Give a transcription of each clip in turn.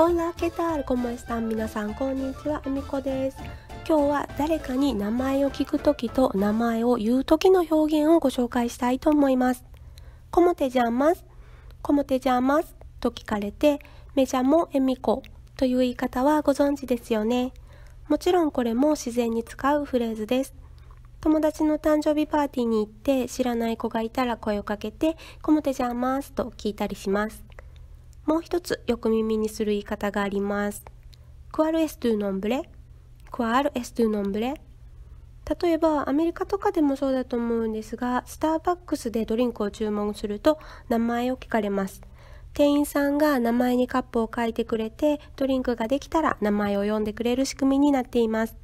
オラケタールコモエスタン皆さんこんにちはうみこです今日は誰かに名前を聞くときと名前を言うときの表現をご紹介したいと思いますコモテジャマスコモテジャマスと聞かれてメジャもえみこという言い方はご存知ですよねもちろんこれも自然に使うフレーズです友達の誕生日パーティーに行って知らない子がいたら声をかけて「コモテジャーマス」と聞いたりしますもう一つよく耳にする言い方があります。ク u ル l es tu nombre? エ u á l es tu nombre? 例えばアメリカとかでもそうだと思うんですがスターバックスでドリンクを注文すると名前を聞かれます店員さんが名前にカップを書いてくれてドリンクができたら名前を呼んでくれる仕組みになっています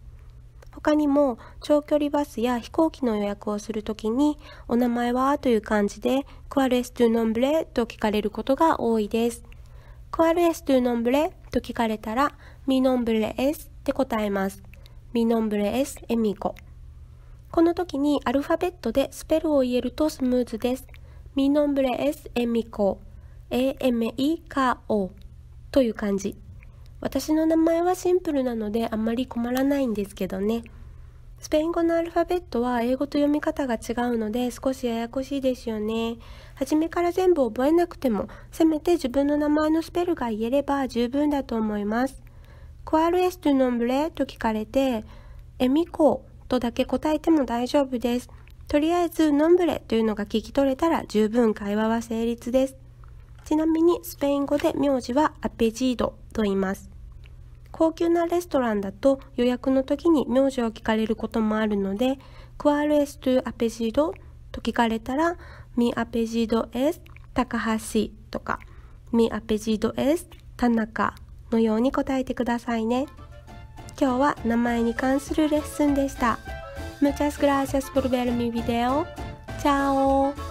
他にも長距離バスや飛行機の予約をするときに「お名前は?」という感じで「クアエストゥノンブレ」と聞かれることが多いです ¿Cuál es tu nombre? と聞かれたら、Mi nombre es って答えます。Mi nombre es Emiko。この時にアルファベットでスペルを入れるとスムーズです。Mi nombre es Emiko。A-M-E-K-O という感じ。私の名前はシンプルなのであんまり困らないんですけどね。スペイン語のアルファベットは英語と読み方が違うので少しややこしいですよね。初めから全部覚えなくても、せめて自分の名前のスペルが言えれば十分だと思います。クアルエストゥノンブレと聞かれて、エミコとだけ答えても大丈夫です。とりあえずノンブレというのが聞き取れたら十分会話は成立です。ちなみにスペイン語で名字はアペジードと言います。高級なレストランだと予約の時に名字を聞かれることもあるので「クアルエストゥアペジード」と聞かれたら「ミアペジードエス高橋」とか「ミアペジードエスタナカのように答えてくださいね今日は名前に関するレッスンでした Muchas gracias por ver mi v